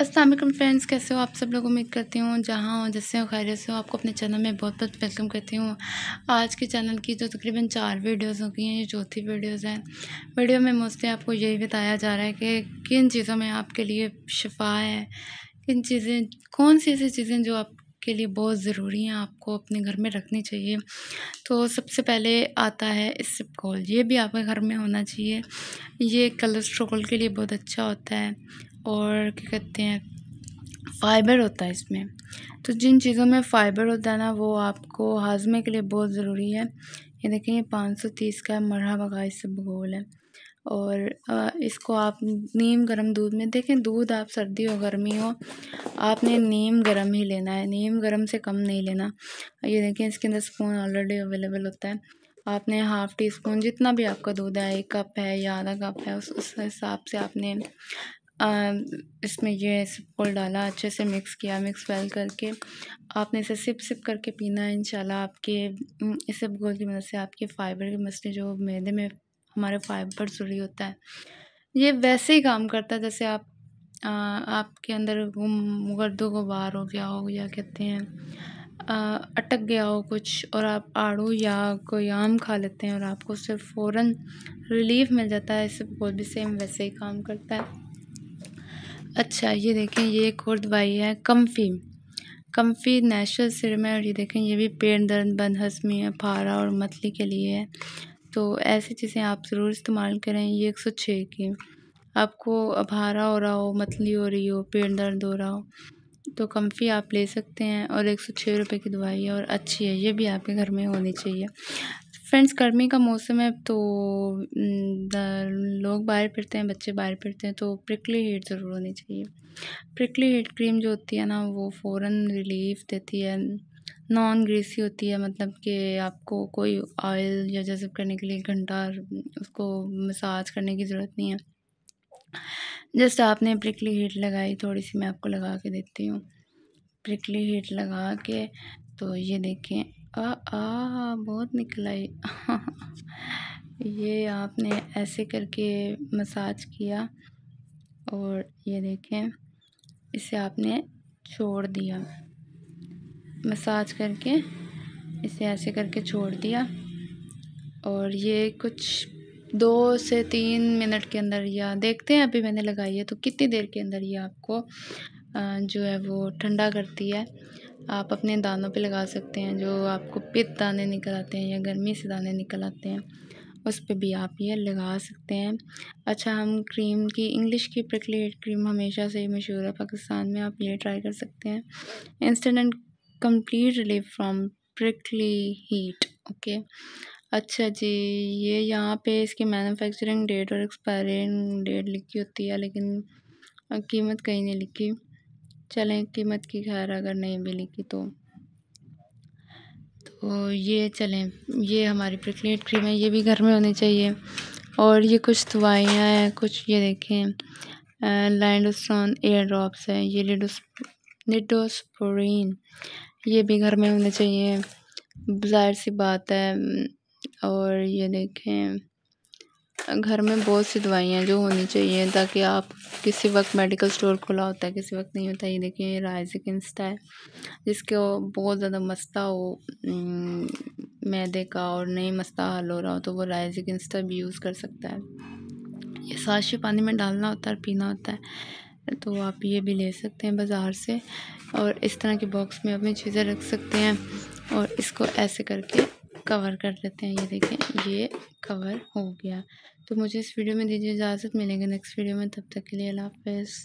Aslam friends कैसे हो आप सब लोग उम्मीद करती हूँ जहाँ हो जैसे हो खैर से हो आपको अपने चैनल में बहुत बहुत वेलकम करती हूँ आज के चैनल की जो तकरीबन चार वीडियोस हो गई हैं ये चौथी वीडियोस हैं वीडियो में मोस्टली आपको यही बताया जा रहा है कि किन चीज़ों में आपके लिए शफा है किन चीज़ें कौन सी ऐसी चीज़ें जो आप के लिए बहुत ज़रूरी हैं आपको अपने घर में रखनी चाहिए तो सबसे पहले आता है इसिपकॉल ये भी आपके घर में होना चाहिए ये कलेस्ट्रोल के लिए बहुत अच्छा होता है और क्या कहते हैं फ़ाइबर होता है इसमें तो जिन चीज़ों में फ़ाइबर होता है ना वो आपको हाजमे के लिए बहुत ज़रूरी है ये देखें ये पाँच सौ तीस का बगा इस इसबगोल है और इसको आप नीम गर्म दूध में देखें दूध आप सर्दी हो गर्मी हो आपने नीम गर्म ही लेना है नीम गर्म से कम नहीं लेना ये देखें इसके अंदर स्पून ऑलरेडी अवेलेबल होता है आपने हाफ़ टी स्पून जितना भी आपका दूध है एक कप है या आधा कप है उस उस हिसाब से आपने इसमें ये सबको डाला अच्छे से मिक्स किया मिक्स वेल करके आपने इसे सिप सिप करके पीना है इंशाल्लाह आपके इस गोल की मदद से आपके फाइबर के मसले जो मैदे में हमारे फाइबर फ्री होता है ये वैसे ही काम करता है जैसे आप आ, आपके अंदर गुम गर्दो बाहर हो गया हो या कहते हैं आ, अटक गया हो कुछ और आप आड़ू या कोई आम खा लेते हैं और आपको उससे फ़ौर रिलीफ मिल जाता है इससे बहुत भी सेम वैसे ही काम करता है अच्छा ये देखें ये एक और दवाई है कम्फी कम्फी नेचुरल सिरम है और ये देखें ये भी पेट दर्द बंद हसमी है फारा और मतली के लिए है तो ऐसी चीज़ें आप ज़रूर इस्तेमाल करें ये एक सौ छः की आपको अभारा हो रहा हो मतली हो रही हो पेट दर्द हो रहा हो तो कम्फी आप ले सकते हैं और एक सौ छः रुपये की दवाई है और अच्छी है ये भी आपके घर में होनी चाहिए फ्रेंड्स गर्मी का मौसम है तो लोग बाहर फिरते हैं बच्चे बाहर फिरते हैं तो प्रिकली हीट ज़रूर होनी चाहिए प्रिकली हीट क्रीम जो होती है ना वो फ़ौर रिलीफ देती है नॉन ग्रीसी होती है मतलब कि आपको कोई ऑयल या जैसे करने के लिए घंटा उसको मसाज करने की ज़रूरत नहीं है जस्ट आपने प्रिकली हीट लगाई थोड़ी सी मैं आपको लगा के देती हूँ प्रिकली हीट लगा के तो ये देखें आ आ बहुत निकलाई ये आपने ऐसे करके मसाज किया और ये देखें इसे आपने छोड़ दिया मसाज करके इसे ऐसे करके छोड़ दिया और ये कुछ दो से तीन मिनट के अंदर या देखते हैं अभी मैंने लगाई है तो कितनी देर के अंदर ये आपको जो है वो ठंडा करती है आप अपने दानों पे लगा सकते हैं जो आपको पित दाने निकल आते हैं या गर्मी से दाने निकल आते हैं उस पर भी आप ये लगा सकते हैं अच्छा हम क्रीम की इंग्लिश की प्रकलेट क्रीम हमेशा से ही मशहूर है पाकिस्तान में आप ये ट्राई कर सकते हैं instant complete relief from prickly heat okay अच्छा जी ये यहाँ पे इसकी मैन्युफैक्चरिंग डेट और एक्सपायरिंग डेट लिखी होती है लेकिन कीमत कहीं नहीं लिखी चलें कीमत की खैर अगर नहीं भी लिखी तो तो ये चलें ये हमारी हीट क्रीम है ये भी घर में होनी चाहिए और ये कुछ दवाइयाँ हैं कुछ ये देखें लाइडोसॉन एयर ड्रॉप्स हैं ये लिडोस लिडोस्पोरिन ये भी घर में होने चाहिए ज़ाहिर सी बात है और ये देखें घर में बहुत सी दवाइयाँ जो होनी चाहिए ताकि आप किसी वक्त मेडिकल स्टोर खुला होता है किसी वक्त नहीं होता ये देखें ये राइजिक इंस्टा है जिसके बहुत ज़्यादा मस्ता हो मैदे का और नहीं मस्ता हल हो रहा हो तो वो राइजिक इंस्टा भी यूज़ कर सकता है ये साशी पानी में डालना होता है और पीना होता है तो आप ये भी ले सकते हैं बाज़ार से और इस तरह के बॉक्स में अपनी चीज़ें रख सकते हैं और इसको ऐसे करके कवर कर लेते हैं ये देखें ये कवर हो गया तो मुझे इस वीडियो में दीजिए इजाज़त मिलेंगे नेक्स्ट वीडियो में तब तक के लिए अल्लाह हाफ